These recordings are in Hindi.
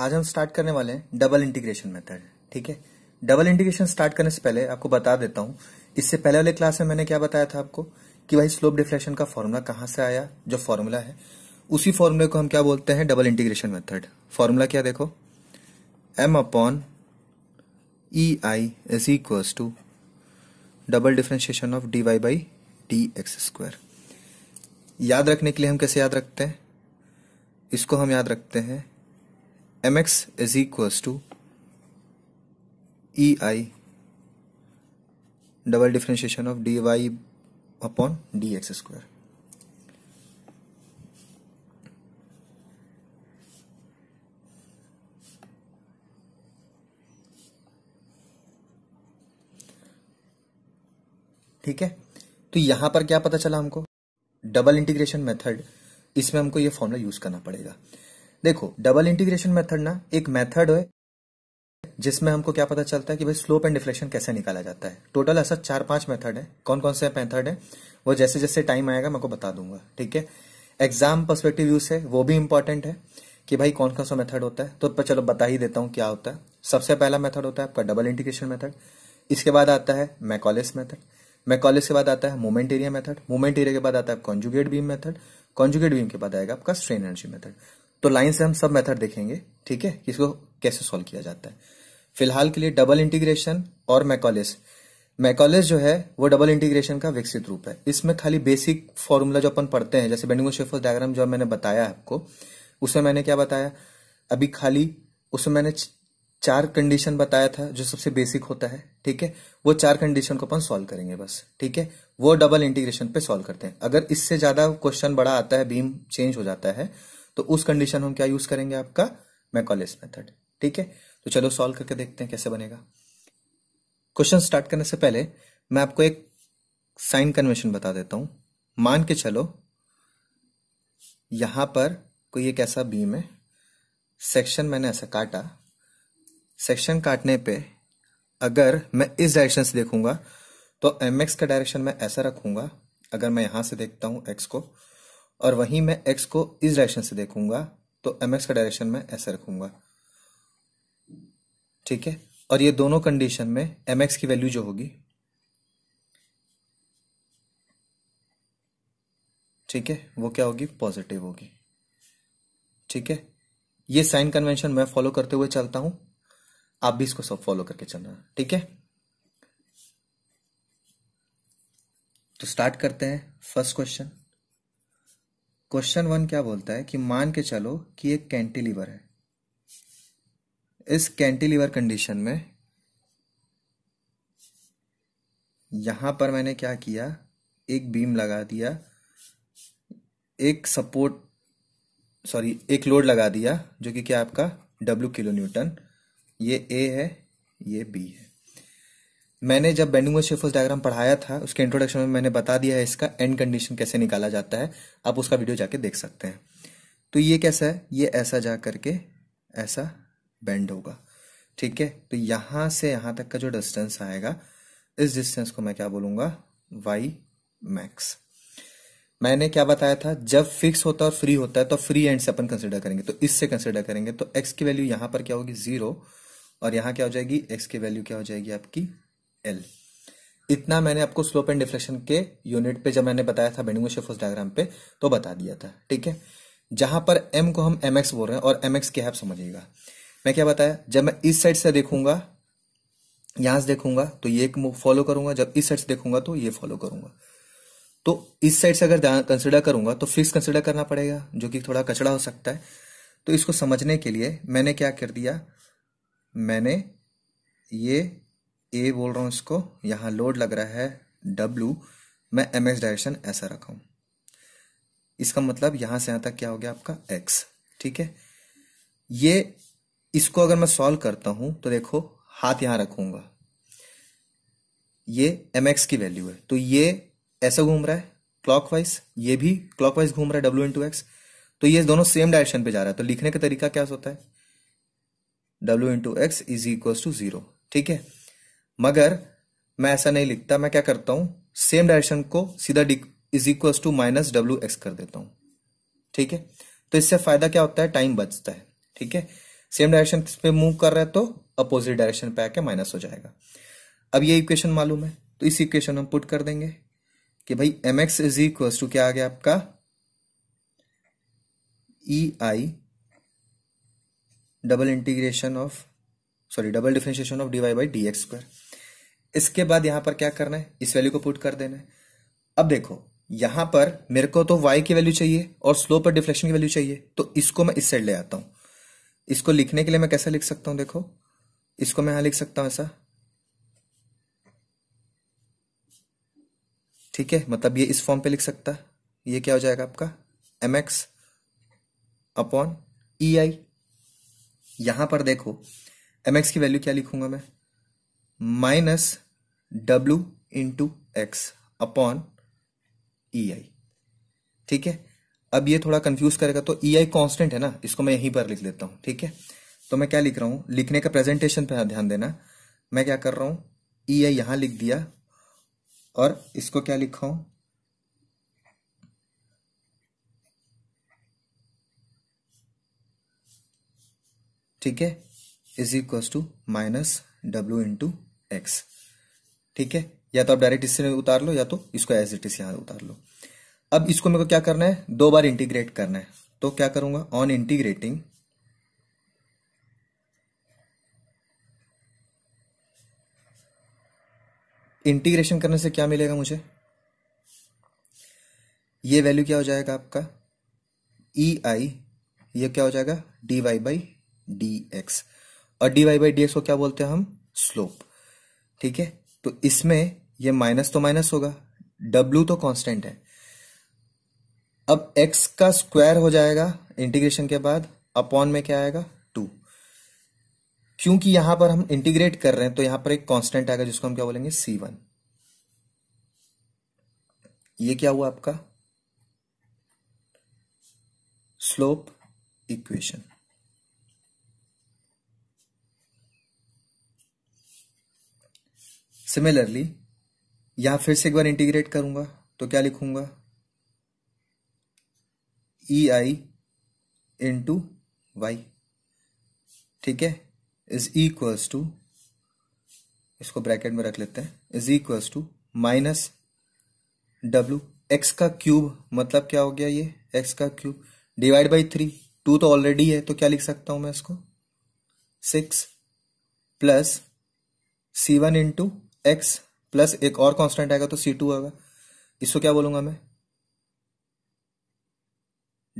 आज हम स्टार्ट करने वाले हैं डबल इंटीग्रेशन मेथड ठीक है डबल इंटीग्रेशन स्टार्ट करने से पहले आपको बता देता हूं इससे पहले वाले क्लास में मैंने क्या बताया था आपको कि भाई स्लोप डिफ्लेक्शन का फॉर्मूला कहां से आया जो फॉर्मूला है उसी फॉर्मूले को हम क्या बोलते हैं डबल इंटीग्रेशन मेथड फॉर्मूला क्या देखो M upon E I is equals to double differentiation of D Y by D X square याद रखने के लिए हम कैसे याद रखते हैं इसको हम याद रखते हैं mx is equals to ei double differentiation of dy upon dx square. ठीक है तो यहां पर क्या पता चला हमको डबल इंटीग्रेशन मेथड इसमें हमको ये फॉर्मूला यूज करना पड़ेगा देखो डबल इंटीग्रेशन मेथड ना एक मेथड है जिसमें हमको क्या पता चलता है कि भाई स्लोप एंड डिफ्लेक्शन कैसे निकाला जाता है टोटल ऐसा चार पांच मेथड है कौन कौन से मेथड है वो जैसे जैसे टाइम आएगा मैं को बता दूंगा ठीक है एग्जाम पर्सपेक्टिव यूज से वो भी इंपॉर्टेंट है कि भाई कौन कौन सा मेथड होता है तो चलो बता ही देता हूं क्या होता है सबसे पहला मेथड होता है आपका डबल इंटीग्रेशन मेथड इसके बाद आता है मैकॉलिस मेथड मैकॉलिस के बाद आता है moment area method moment area के बाद आता है conjugate beam method conjugate beam के बाद आएगा आपका स्ट्रेन एनर्जी मेथड तो लाइन से हम सब मेथड देखेंगे ठीक है इसको कैसे सॉल्व किया जाता है फिलहाल के लिए डबल इंटीग्रेशन और मैकॉलिस मैकॉलिस जो है वो डबल इंटीग्रेशन का विकसित रूप है इसमें खाली बेसिक फॉर्मूला जो अपन पढ़ते हैं जैसे बेनिंग शेफर्स डायग्राम जो मैंने बताया आपको उसमें मैंने क्या बताया अभी खाली उसमें मैंने चार कंडीशन बताया था जो सबसे बेसिक होता है ठीक है वो चार कंडीशन को अपन सॉल्व करेंगे बस ठीक है वो डबल इंटीग्रेशन पे सॉल्व करते हैं अगर इससे ज्यादा क्वेश्चन बड़ा आता है बीम चेंज हो जाता है तो उस कंडीशन हम क्या यूज करेंगे आपका मैकॉलेस मेथड ठीक है तो चलो सॉल्व करके देखते हैं कैसे बनेगा क्वेश्चन स्टार्ट करने से पहले मैं आपको एक साइन कन्वेंशन बता देता हूं मान के चलो यहां पर कोई एक ऐसा बीम है सेक्शन मैंने ऐसा काटा सेक्शन काटने पे अगर मैं इस डायरेक्शन से देखूंगा तो एम एक्स का डायरेक्शन मैं ऐसा रखूंगा अगर मैं यहां से देखता हूं एक्स को और वहीं मैं एक्स को इस डायरेक्शन से देखूंगा तो एम एक्स का डायरेक्शन मैं ऐसे रखूंगा ठीक है और ये दोनों कंडीशन में एम एक्स की वैल्यू जो होगी ठीक है वो क्या होगी पॉजिटिव होगी ठीक है ये साइन कन्वेंशन मैं फॉलो करते हुए चलता हूं आप भी इसको सब फॉलो करके चलना ठीक है तो स्टार्ट करते हैं फर्स्ट क्वेश्चन क्वेश्चन वन क्या बोलता है कि मान के चलो कि एक कैंटिलीवर है इस कैंटिलीवर कंडीशन में यहां पर मैंने क्या किया एक बीम लगा दिया एक सपोर्ट सॉरी एक लोड लगा दिया जो कि क्या आपका डब्ल्यू किलो न्यूटन ये ए है ये बी है मैंने जब बेंडिंग शेफर्स डायग्राम पढ़ाया था उसके इंट्रोडक्शन में मैंने बता दिया है इसका एंड कंडीशन कैसे निकाला जाता है आप उसका वीडियो जाके देख सकते हैं तो ये कैसा है ये ऐसा जा करके ऐसा बेंड होगा ठीक है तो यहां से यहां तक का जो डिस्टेंस आएगा इस डिस्टेंस को मैं क्या बोलूंगा वाई मैक्स मैंने क्या बताया था जब फिक्स होता है और फ्री होता है तो फ्री एंड से अपन कंसिडर करेंगे तो इससे कंसिडर करेंगे तो एक्स की वैल्यू यहाँ पर क्या होगी जीरो और यहाँ क्या हो जाएगी एक्स की वैल्यू क्या हो जाएगी आपकी एल इतना मैंने आपको स्लोप एंड डिफ्लेक्शन के यूनिट पे जब मैंने बताया था बेंडिंग शेफर्स डायग्राम पे तो बता दिया था ठीक है जहां पर एम को हम एम एक्स बोल रहे हैं और एम एक्स क्या आप समझिएगा मैं क्या बताया जब मैं इस साइड से देखूंगा यहां से देखूंगा तो ये फॉलो करूंगा जब इस साइड से देखूंगा तो ये फॉलो करूंगा तो इस साइड से अगर कंसिडर करूंगा तो फिक्स कंसिडर करना पड़ेगा जो कि थोड़ा कचड़ा हो सकता है तो इसको समझने के लिए मैंने क्या कर दिया मैंने ये ए बोल रहा हूँ इसको यहाँ लोड लग रहा है डब्लू मैं एम एक्स डायरेक्शन ऐसा रखा हूँ इसका मतलब यहाँ से यहाँ तक क्या हो गया आपका एक्स ठीक है ये इसको अगर मैं सॉल्व करता हूँ तो देखो हाथ यहाँ रखूंगा ये एम एक्स की वैल्यू है तो ये ऐसा घूम रहा है क्लॉकवाइज ये भी क्लॉकवाइज घूम रहा है डब्ल्यू इंटू एक्स तो ये दोनों सेम डायरेक्शन पे जा रहा है तो लिखने का तरीका क्या होता है W into X is equal to zero ठीक है मगर मैं ऐसा नहीं लिखता मैं क्या करता हूं सेम डायरेक्शन को सीधा is equal to minus W X कर देता हूं ठीक है तो इससे फायदा क्या होता है टाइम बचता है ठीक है सेम डायरेक्शन पे मूव कर रहे तो अपोजिट डायरेक्शन पे आके माइनस हो जाएगा अब ये इक्वेशन मालूम है तो इस इक्वेशन हम पुट कर देंगे कि भाई M X is equal to क्या आ गया आपका E I double integration of sorry double differentiation of D Y by D X square इसके बाद यहां पर क्या करना है इस वैल्यू को पुट कर देना है अब देखो यहां पर मेरे को तो y की वैल्यू चाहिए और स्लोप पर डिफ्लेक्शन की वैल्यू चाहिए तो इसको मैं इस साइड ले आता हूं इसको लिखने के लिए मैं कैसे लिख सकता हूं देखो इसको मैं यहां लिख सकता हूं ऐसा ठीक है मतलब ये इस फॉर्म पे लिख सकता ये क्या हो जाएगा आपका M X upon E I यहां पर देखो एम एक्स की वैल्यू क्या लिखूंगा मैं minus W into X upon E I ठीक है अब ये थोड़ा कंफ्यूज करेगा तो ई आई कॉन्स्टेंट है ना इसको मैं यहीं पर लिख लेता हूं ठीक है तो मैं क्या लिख रहा हूं लिखने का प्रेजेंटेशन पर ध्यान देना मैं क्या कर रहा हूं ई e आई यहां लिख दिया और इसको क्या लिखा हूं ठीक है is equal to minus W into X ठीक है या तो आप डायरेक्ट इससे उतार लो या तो इसको एज इट इज यहां उतार लो अब इसको मेरे को क्या करना है दो बार इंटीग्रेट करना है तो क्या करूंगा ऑन इंटीग्रेटिंग इंटीग्रेशन करने से क्या मिलेगा मुझे ये वैल्यू क्या हो जाएगा आपका ई e आई ये क्या हो जाएगा D Y by D X और D Y by D X को क्या बोलते हैं हम स्लोप ठीक है तो इसमें ये माइनस तो माइनस होगा डब्ल्यू तो कांस्टेंट है अब एक्स का स्क्वायर हो जाएगा इंटीग्रेशन के बाद अपॉन में क्या आएगा टू क्योंकि यहां पर हम इंटीग्रेट कर रहे हैं तो यहां पर एक कांस्टेंट आएगा जिसको हम क्या बोलेंगे सी वन ये क्या हुआ आपका स्लोप इक्वेशन सिमिलरली यहां फिर से एक बार इंटीग्रेट करूंगा तो क्या लिखूंगा ई आई इंटू वाई ठीक है इज इक्वल्स टू इसको ब्रैकेट में रख लेते हैं is equals to minus W X का क्यूब मतलब क्या हो गया ये एक्स का cube divide by three two तो ऑलरेडी है तो क्या लिख सकता हूं मैं इसको six plus C one into X plus एक और कांस्टेंट आएगा तो सी टू आएगा इसको क्या बोलूंगा मैं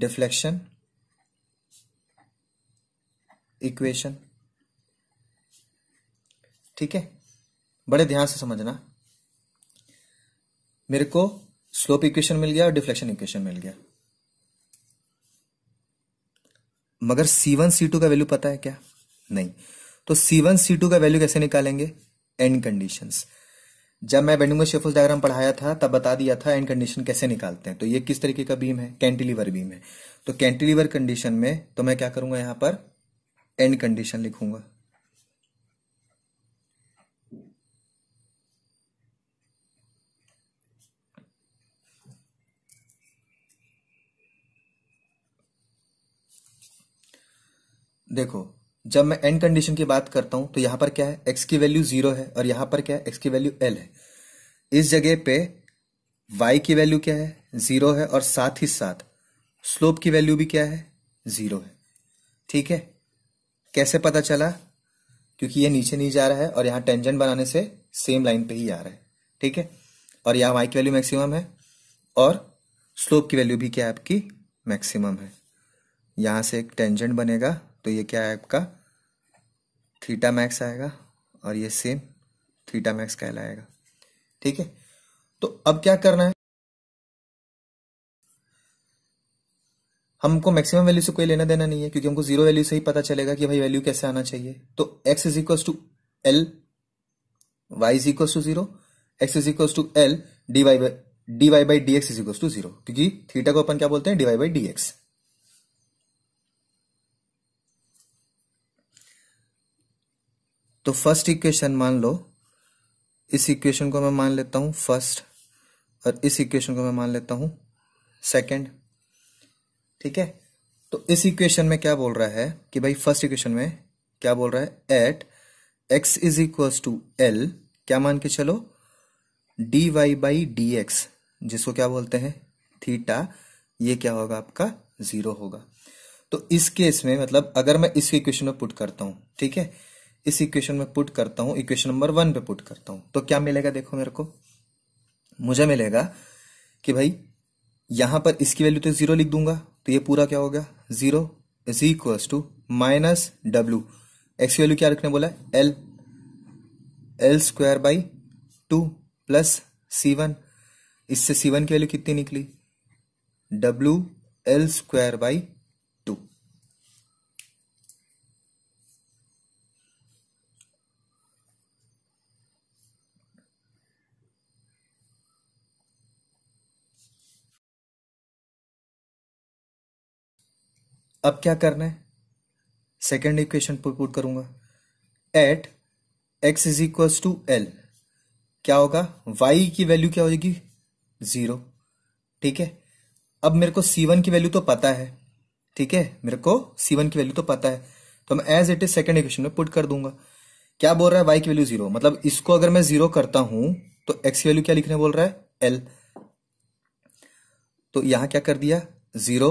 डिफ्लेक्शन इक्वेशन ठीक है बड़े ध्यान से समझना मेरे को स्लोप इक्वेशन मिल गया और डिफ्लेक्शन इक्वेशन मिल गया मगर C1 C2 का वैल्यू पता है क्या नहीं तो C1 C2 का वैल्यू कैसे निकालेंगे एंड कंडीशंस जब मैं बेंडिंग शेफल डायग्राम पढ़ाया था तब बता दिया था एंड कंडीशन कैसे निकालते हैं तो ये किस तरीके का बीम है कैंटिलीवर बीम है तो कैंटिलीवर कंडीशन में तो मैं क्या करूंगा यहां पर एंड कंडीशन लिखूंगा देखो जब मैं एंड कंडीशन की बात करता हूं तो यहां पर क्या है एक्स की वैल्यू जीरो है और यहां पर क्या है एक्स की वैल्यू एल है इस जगह पे वाई की वैल्यू क्या है जीरो है और साथ ही साथ स्लोप की वैल्यू भी क्या है जीरो है ठीक है कैसे पता चला क्योंकि ये नीचे नहीं जा रहा है और यहां टेंजेंट बनाने से सेम लाइन पे ही आ रहा है ठीक है और यहां वाई की वैल्यू मैक्सिमम है और स्लोप की वैल्यू भी क्या है आपकी मैक्सिमम है यहां से एक टेंजेंट बनेगा तो ये क्या है आपका थीटा मैक्स आएगा और ये सेम थीटा मैक्स कहलाएगा ठीक है तो अब क्या करना है हमको मैक्सिमम वैल्यू से कोई लेना देना नहीं है क्योंकि हमको जीरो वैल्यू से ही पता चलेगा कि भाई वैल्यू कैसे आना चाहिए तो X is equal to L Y is equal to zero X is equal to L D Y by D Y by D X is equal to zero क्योंकि थीटा को अपन क्या बोलते हैं डीवाई बाई डी एक्स तो फर्स्ट इक्वेशन मान लो इस इक्वेशन को मैं मान लेता हूं फर्स्ट और इस इक्वेशन को मैं मान लेता हूं सेकंड ठीक है तो इस इक्वेशन में क्या बोल रहा है कि भाई फर्स्ट इक्वेशन में क्या बोल रहा है at X is equal to L क्या मान के चलो D Y by D X जिसको क्या बोलते हैं थीटा ये क्या होगा आपका जीरो होगा तो इस केस में मतलब अगर मैं इस इक्वेशन में पुट करता हूं ठीक है इस इक्वेशन में पुट करता हूं इक्वेशन नंबर वन पे पुट करता हूं तो क्या मिलेगा देखो मेरे को मुझे मिलेगा कि भाई यहां पर इसकी वैल्यू तो जीरो लिख दूंगा तो ये पूरा क्या हो गया zero is equal to minus W X value क्या रखने बोला L L square by two plus C one इससे सी वन की वैल्यू कितनी निकली डब्ल्यू एल स्क्वायर बाई अब क्या करना है सेकेंड इक्वेशन पर पुट करूंगा at X is equal to L क्या होगा वाई की वैल्यू क्या होगी जीरो ठीक है अब मेरे को सी वन की वैल्यू तो पता है ठीक है मेरे को सी वन की वैल्यू तो पता है तो मैं as it is second equation में पुट कर दूंगा क्या बोल रहा है वाई की वैल्यू जीरो मतलब इसको अगर मैं जीरो करता हूं तो एक्स की वैल्यू क्या लिखने बोल रहा है एल तो यहां क्या कर दिया zero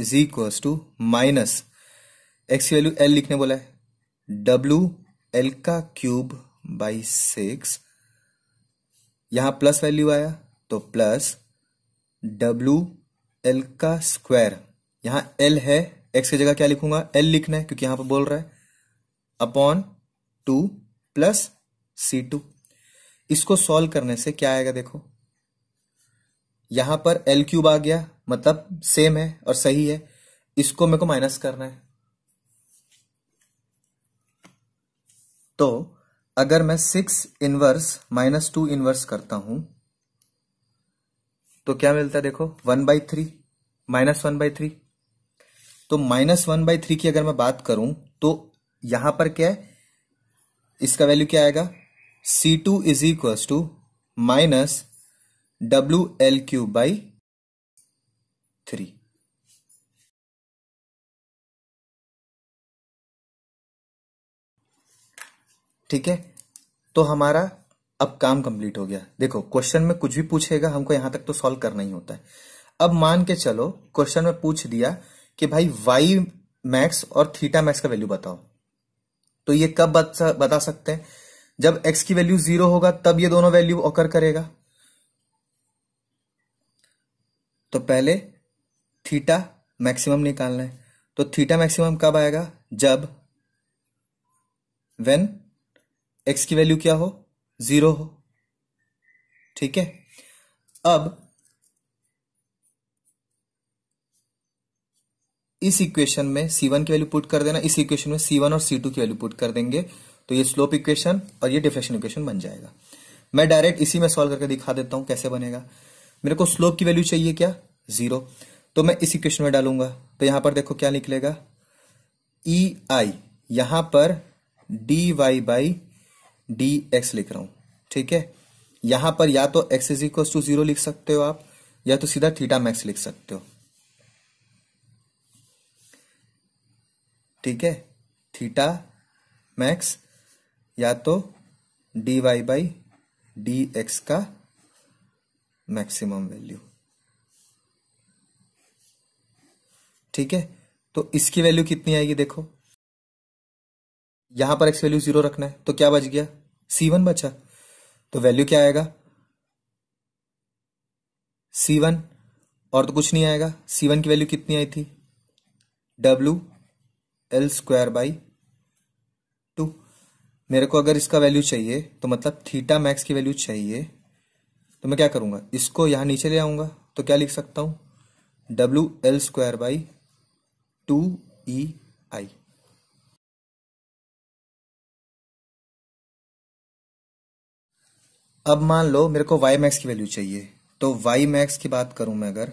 is equals to minus X की वैल्यू एल लिखने बोला है डब्ल्यू एल का क्यूब बाई सिक्स यहां प्लस वैल्यू आया तो प्लस डब्ल्यू एल का स्क्वायर यहां एल है एक्स की जगह क्या लिखूंगा एल लिखना है क्योंकि यहां पर बोल रहा है upon two plus C two इसको सॉल्व करने से क्या आएगा देखो यहां पर एल क्यूब आ गया मतलब सेम है और सही है इसको मेरे को माइनस करना है तो अगर मैं six inverse minus two inverse करता हूं तो क्या मिलता है देखो one by three minus one by three तो माइनस वन बाई थ्री की अगर मैं बात करूं तो यहां पर क्या है इसका वैल्यू क्या आएगा C two is equal to minus W L cube by three ठीक है तो हमारा अब काम कंप्लीट हो गया देखो क्वेश्चन में कुछ भी पूछेगा हमको यहां तक तो सॉल्व करना ही होता है अब मान के चलो क्वेश्चन में पूछ दिया कि भाई वाई मैक्स और थीटा मैक्स का वैल्यू बताओ तो ये कब बता सकते हैं जब एक्स की वैल्यू जीरो होगा तब ये दोनों वैल्यू ऑकर करेगा तो पहले थीटा मैक्सिमम निकालना है तो थीटा मैक्सिमम कब आएगा जब वेन एक्स की वैल्यू क्या हो जीरो हो ठीक है अब इस इक्वेशन में सी वन की वैल्यू पुट कर देना इस इक्वेशन में सी वन और सी टू की वैल्यू पुट कर देंगे तो ये स्लोप इक्वेशन और ये डिफ्लेक्शन इक्वेशन बन जाएगा मैं डायरेक्ट इसी में सॉल्व करके दिखा देता हूं कैसे बनेगा मेरे को स्लोप की वैल्यू चाहिए क्या जीरो तो मैं इसी क्वेश्चन में डालूंगा तो यहां पर देखो क्या निकलेगा ई e आई यहां पर D Y by D X लिख रहा हूं ठीक है यहां पर या तो X is equal to zero लिख सकते हो आप या तो सीधा थीटा मैक्स लिख सकते हो ठीक है थीटा मैक्स या तो D Y by D X का मैक्सिमम वैल्यू ठीक है तो इसकी वैल्यू कितनी आएगी देखो यहां पर एक्स वैल्यू जीरो रखना है तो क्या बच गया सी वन बचा तो वैल्यू क्या आएगा सी वन और तो कुछ नहीं आएगा सी वन की वैल्यू कितनी आई थी W L square by two मेरे को अगर इसका वैल्यू चाहिए तो मतलब थीटा मैक्स की वैल्यू चाहिए तो मैं क्या करूँगा इसको यहाँ नीचे ले आऊँगा तो क्या लिख सकता हूँ W L square by two E I अब मान लो मेरे को वाई मैक्स की वैल्यू चाहिए तो वाई मैक्स की बात करूं मैं अगर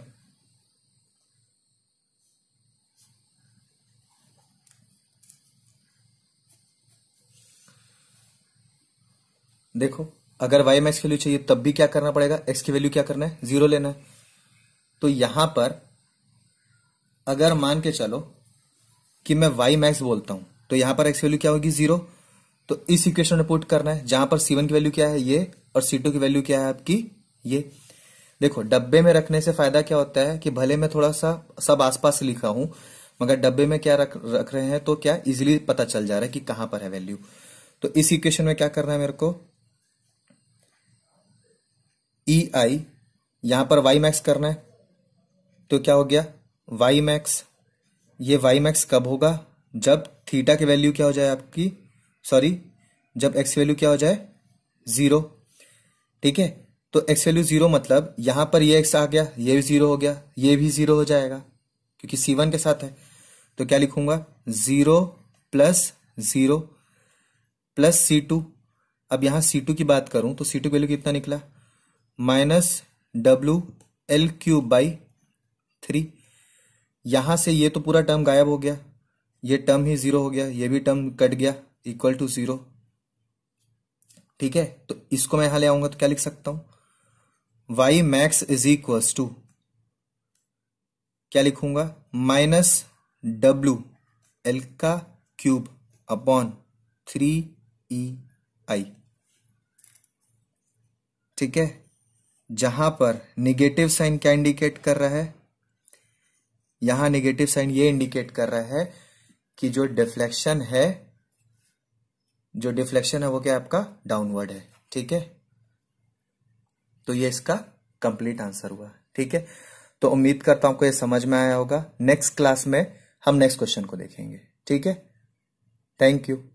देखो अगर वाई में एक्स की वैल्यू चाहिए तब भी क्या करना पड़ेगा एक्स की वैल्यू क्या करना है जीरो लेना है तो यहां पर अगर मान के चलो कि मैं वाई मैक्स बोलता हूं तो यहां पर एक्स वैल्यू क्या होगी जीरो तो इस इक्वेशन में पुट करना है जहां पर सी की वैल्यू क्या है ये और सी की वैल्यू क्या है आपकी ये देखो डब्बे में रखने से फायदा क्या होता है कि भले मैं थोड़ा सा सब आसपास लिखा हूं मगर डब्बे में क्या रख रख रहे हैं तो क्या इजिली पता चल जा रहा है कि कहां पर है वैल्यू तो इस इक्वेशन में क्या करना है मेरे को ई e आई यहां पर वाई मैक्स करना है तो क्या हो गया वाई मैक्स ये वाई मैक्स कब होगा जब थीटा की वैल्यू क्या हो जाए आपकी सॉरी जब एक्स वैल्यू क्या हो जाए जीरो ठीक है तो एक्स वैल्यू जीरो मतलब यहां पर ये एक्स आ गया ये भी जीरो हो गया ये भी जीरो हो जाएगा क्योंकि सी वन के साथ है तो क्या लिखूंगा zero plus zero plus C two अब यहां सी टू की बात करूं तो सी टू वैल्यू कितना निकला minus W L cube by three यहां से ये तो पूरा टर्म गायब हो गया ये टर्म ही ज़ीरो हो गया ये भी टर्म कट गया इक्वल टू ज़ीरो ठीक है तो इसको मैं यहां ले आऊंगा तो क्या लिख सकता हूं Y max is equal to क्या लिखूंगा माइनस डब्ल्यू एल का cube upon three E I ठीक है जहां पर निगेटिव साइन क्या इंडिकेट कर रहा है यहां निगेटिव साइन ये इंडिकेट कर रहा है कि जो डिफ्लेक्शन है जो डिफ्लेक्शन है वो क्या आपका डाउनवर्ड है ठीक है तो ये इसका कंप्लीट आंसर हुआ ठीक है तो उम्मीद करता हूं आपको ये समझ में आया होगा नेक्स्ट क्लास में हम नेक्स्ट क्वेश्चन को देखेंगे ठीक है थैंक यू